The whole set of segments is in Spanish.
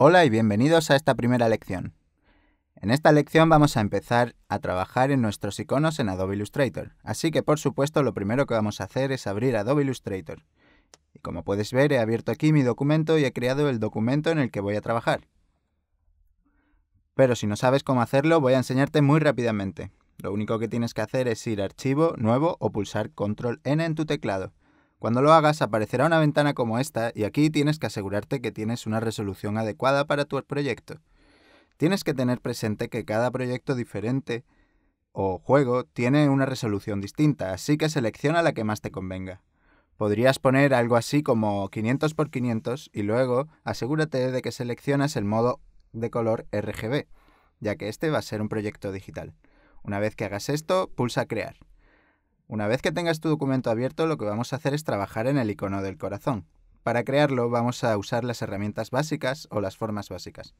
Hola y bienvenidos a esta primera lección. En esta lección vamos a empezar a trabajar en nuestros iconos en Adobe Illustrator, así que por supuesto lo primero que vamos a hacer es abrir Adobe Illustrator. Y como puedes ver he abierto aquí mi documento y he creado el documento en el que voy a trabajar. Pero si no sabes cómo hacerlo voy a enseñarte muy rápidamente. Lo único que tienes que hacer es ir a Archivo, Nuevo o pulsar Control N en tu teclado. Cuando lo hagas aparecerá una ventana como esta y aquí tienes que asegurarte que tienes una resolución adecuada para tu proyecto. Tienes que tener presente que cada proyecto diferente o juego tiene una resolución distinta, así que selecciona la que más te convenga. Podrías poner algo así como 500x500 y luego asegúrate de que seleccionas el modo de color RGB, ya que este va a ser un proyecto digital. Una vez que hagas esto, pulsa Crear. Una vez que tengas tu documento abierto, lo que vamos a hacer es trabajar en el icono del corazón. Para crearlo vamos a usar las herramientas básicas o las formas básicas.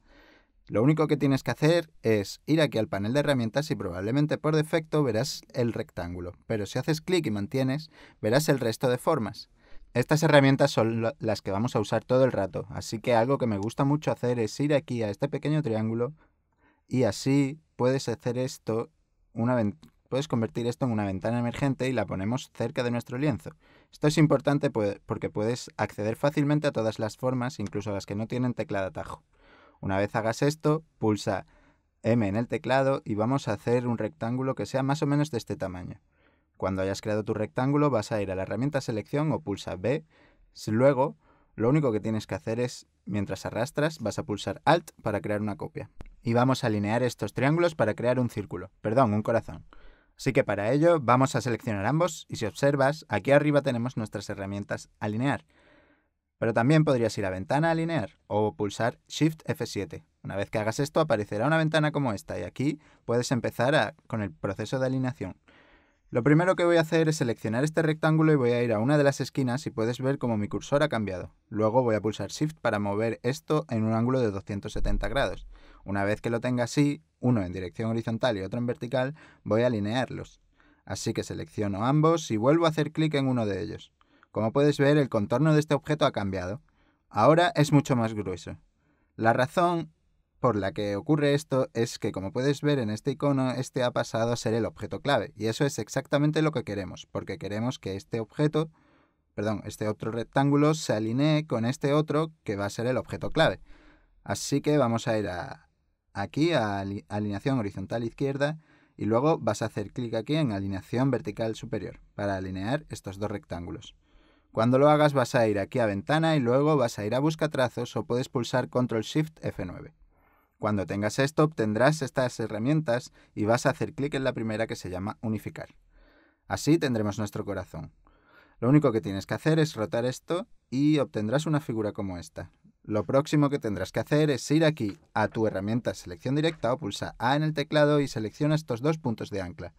Lo único que tienes que hacer es ir aquí al panel de herramientas y probablemente por defecto verás el rectángulo, pero si haces clic y mantienes, verás el resto de formas. Estas herramientas son las que vamos a usar todo el rato, así que algo que me gusta mucho hacer es ir aquí a este pequeño triángulo y así puedes hacer esto una vez... Puedes convertir esto en una ventana emergente y la ponemos cerca de nuestro lienzo. Esto es importante porque puedes acceder fácilmente a todas las formas, incluso a las que no tienen tecla de atajo. Una vez hagas esto, pulsa M en el teclado y vamos a hacer un rectángulo que sea más o menos de este tamaño. Cuando hayas creado tu rectángulo vas a ir a la herramienta selección o pulsa B. Luego, lo único que tienes que hacer es, mientras arrastras, vas a pulsar Alt para crear una copia. Y vamos a alinear estos triángulos para crear un círculo, perdón, un corazón. Así que para ello vamos a seleccionar ambos y si observas, aquí arriba tenemos nuestras herramientas alinear. Pero también podrías ir a ventana alinear o pulsar Shift F7. Una vez que hagas esto aparecerá una ventana como esta y aquí puedes empezar con el proceso de alineación. Lo primero que voy a hacer es seleccionar este rectángulo y voy a ir a una de las esquinas y puedes ver cómo mi cursor ha cambiado. Luego voy a pulsar Shift para mover esto en un ángulo de 270 grados. Una vez que lo tenga así, uno en dirección horizontal y otro en vertical, voy a alinearlos. Así que selecciono ambos y vuelvo a hacer clic en uno de ellos. Como puedes ver, el contorno de este objeto ha cambiado. Ahora es mucho más grueso. La razón por la que ocurre esto es que, como puedes ver en este icono, este ha pasado a ser el objeto clave, y eso es exactamente lo que queremos, porque queremos que este objeto, perdón, este otro rectángulo se alinee con este otro que va a ser el objeto clave. Así que vamos a ir a aquí a alineación horizontal izquierda y luego vas a hacer clic aquí en alineación vertical superior para alinear estos dos rectángulos. Cuando lo hagas vas a ir aquí a ventana y luego vas a ir a busca trazos o puedes pulsar control shift F9. Cuando tengas esto obtendrás estas herramientas y vas a hacer clic en la primera que se llama unificar. Así tendremos nuestro corazón. Lo único que tienes que hacer es rotar esto y obtendrás una figura como esta. Lo próximo que tendrás que hacer es ir aquí a tu herramienta selección directa o pulsa A en el teclado y selecciona estos dos puntos de ancla.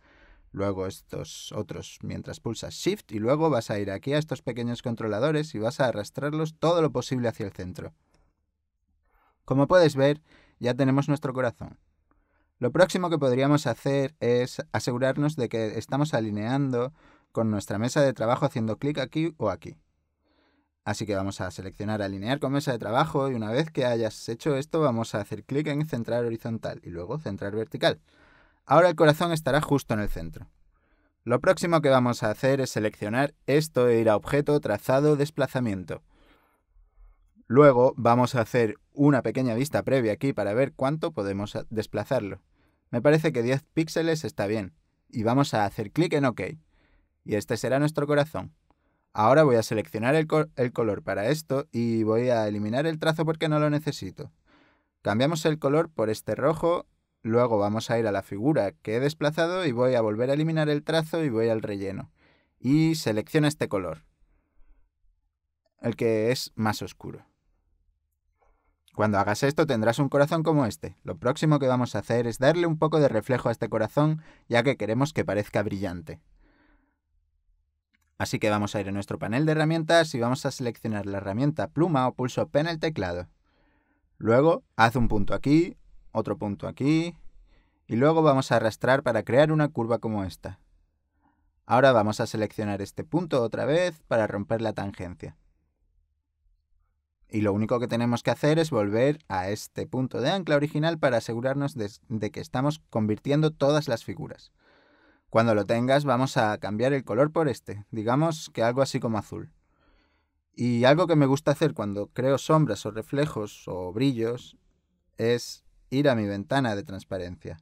Luego estos otros mientras pulsas Shift y luego vas a ir aquí a estos pequeños controladores y vas a arrastrarlos todo lo posible hacia el centro. Como puedes ver, ya tenemos nuestro corazón. Lo próximo que podríamos hacer es asegurarnos de que estamos alineando con nuestra mesa de trabajo haciendo clic aquí o aquí. Así que vamos a seleccionar alinear con mesa de trabajo y una vez que hayas hecho esto vamos a hacer clic en centrar horizontal y luego centrar vertical. Ahora el corazón estará justo en el centro. Lo próximo que vamos a hacer es seleccionar esto e ir a objeto, trazado, desplazamiento. Luego vamos a hacer una pequeña vista previa aquí para ver cuánto podemos desplazarlo. Me parece que 10 píxeles está bien. Y vamos a hacer clic en OK. Y este será nuestro corazón. Ahora voy a seleccionar el, color para esto y voy a eliminar el trazo porque no lo necesito. Cambiamos el color por este rojo, luego vamos a ir a la figura que he desplazado y voy a volver a eliminar el trazo y voy al relleno. Y selecciona este color, el que es más oscuro. Cuando hagas esto tendrás un corazón como este. Lo próximo que vamos a hacer es darle un poco de reflejo a este corazón ya que queremos que parezca brillante. Así que vamos a ir a nuestro panel de herramientas y vamos a seleccionar la herramienta pluma o pulso P en el teclado. Luego, haz un punto aquí, otro punto aquí, y luego vamos a arrastrar para crear una curva como esta. Ahora vamos a seleccionar este punto otra vez para romper la tangencia. Y lo único que tenemos que hacer es volver a este punto de ancla original para asegurarnos de, de que estamos convirtiendo todas las figuras. Cuando lo tengas vamos a cambiar el color por este, digamos que algo así como azul. Y algo que me gusta hacer cuando creo sombras o reflejos o brillos es ir a mi ventana de transparencia.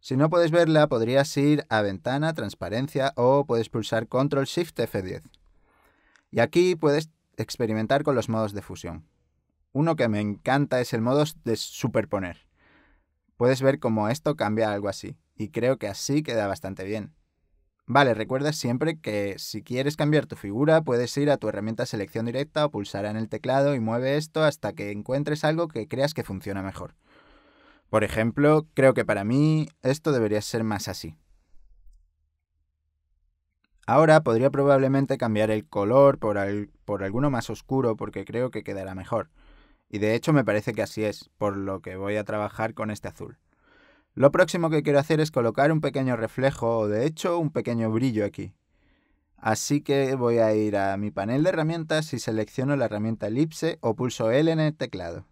Si no puedes verla, podrías ir a ventana, transparencia o puedes pulsar Control Shift F10. Y aquí puedes experimentar con los modos de fusión. Uno que me encanta es el modo de superponer. Puedes ver cómo esto cambia algo así y creo que así queda bastante bien. Vale, recuerda siempre que si quieres cambiar tu figura puedes ir a tu herramienta selección directa o pulsar en el teclado y mueve esto hasta que encuentres algo que creas que funciona mejor. Por ejemplo, creo que para mí esto debería ser más así. Ahora podría probablemente cambiar el color por, por alguno más oscuro porque creo que quedará mejor. Y de hecho me parece que así es, por lo que voy a trabajar con este azul. Lo próximo que quiero hacer es colocar un pequeño reflejo, o de hecho un pequeño brillo aquí. Así que voy a ir a mi panel de herramientas y selecciono la herramienta elipse o pulso L en el teclado.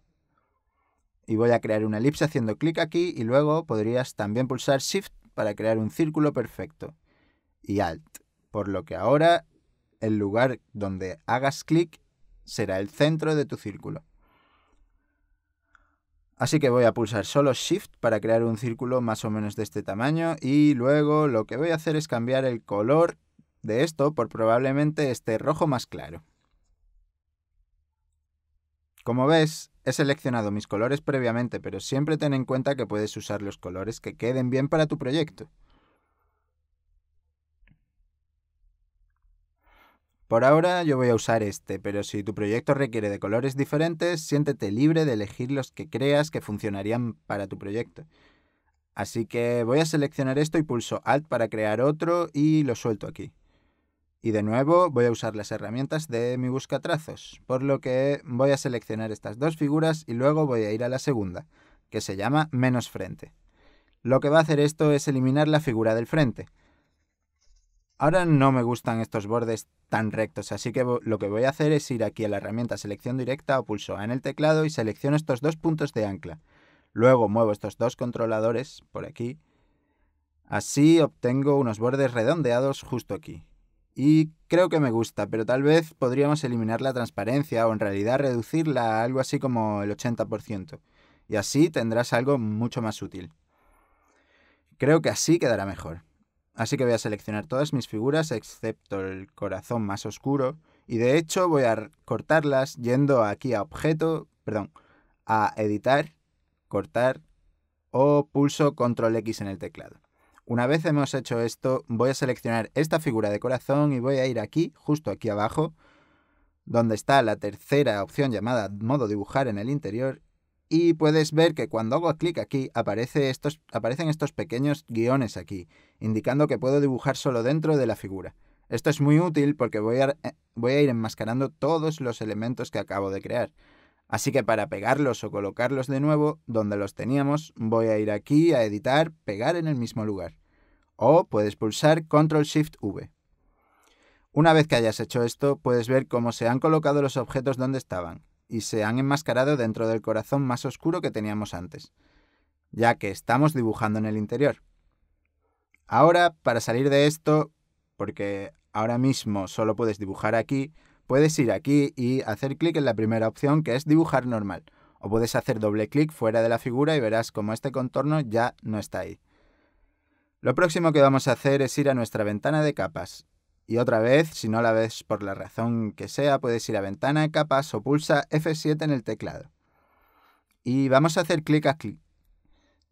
Y voy a crear una elipse haciendo clic aquí y luego podrías también pulsar Shift para crear un círculo perfecto. Y Alt. Por lo que ahora el lugar donde hagas clic será el centro de tu círculo. Así que voy a pulsar solo Shift para crear un círculo más o menos de este tamaño y luego lo que voy a hacer es cambiar el color de esto por probablemente este rojo más claro. Como ves, he seleccionado mis colores previamente, pero siempre ten en cuenta que puedes usar los colores que queden bien para tu proyecto. Por ahora yo voy a usar este, pero si tu proyecto requiere de colores diferentes, siéntete libre de elegir los que creas que funcionarían para tu proyecto. Así que voy a seleccionar esto y pulso Alt para crear otro y lo suelto aquí. Y de nuevo voy a usar las herramientas de mi buscatrazos, por lo que voy a seleccionar estas dos figuras y luego voy a ir a la segunda, que se llama menos frente. Lo que va a hacer esto es eliminar la figura del frente, Ahora no me gustan estos bordes tan rectos, así que lo que voy a hacer es ir aquí a la herramienta selección directa o pulso A en el teclado y selecciono estos dos puntos de ancla. Luego muevo estos dos controladores por aquí. Así obtengo unos bordes redondeados justo aquí. Y creo que me gusta, pero tal vez podríamos eliminar la transparencia o en realidad reducirla a algo así como el 80%. Y así tendrás algo mucho más útil. Creo que así quedará mejor. Así que voy a seleccionar todas mis figuras excepto el corazón más oscuro y de hecho voy a cortarlas yendo aquí a objeto, perdón, a editar, cortar o pulso control X en el teclado. Una vez hemos hecho esto, voy a seleccionar esta figura de corazón y voy a ir aquí, justo aquí abajo, donde está la tercera opción llamada modo dibujar en el interior y puedes ver que cuando hago clic aquí aparecen estos pequeños guiones aquí, indicando que puedo dibujar solo dentro de la figura. Esto es muy útil porque eh, voy a, ir enmascarando todos los elementos que acabo de crear. Así que para pegarlos o colocarlos de nuevo donde los teníamos, voy a ir aquí a editar, pegar en el mismo lugar. O puedes pulsar ctrl Shift V. Una vez que hayas hecho esto, puedes ver cómo se han colocado los objetos donde estaban y se han enmascarado dentro del corazón más oscuro que teníamos antes, ya que estamos dibujando en el interior. Ahora, para salir de esto, porque ahora mismo solo puedes dibujar aquí, puedes ir aquí y hacer clic en la primera opción que es dibujar normal, o puedes hacer doble clic fuera de la figura y verás como este contorno ya no está ahí. Lo próximo que vamos a hacer es ir a nuestra ventana de capas y otra vez, si no la ves por la razón que sea, puedes ir a ventana, capas o pulsa F7 en el teclado. Y vamos a hacer clic clic.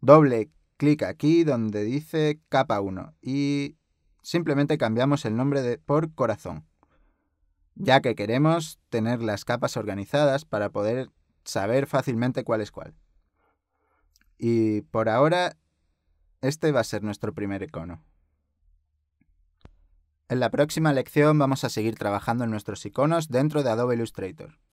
Doble clic aquí donde dice capa 1 y simplemente cambiamos el nombre de por corazón. Ya que queremos tener las capas organizadas para poder saber fácilmente cuál es cuál. Y por ahora, este va a ser nuestro primer icono. En la próxima lección vamos a seguir trabajando en nuestros iconos dentro de Adobe Illustrator.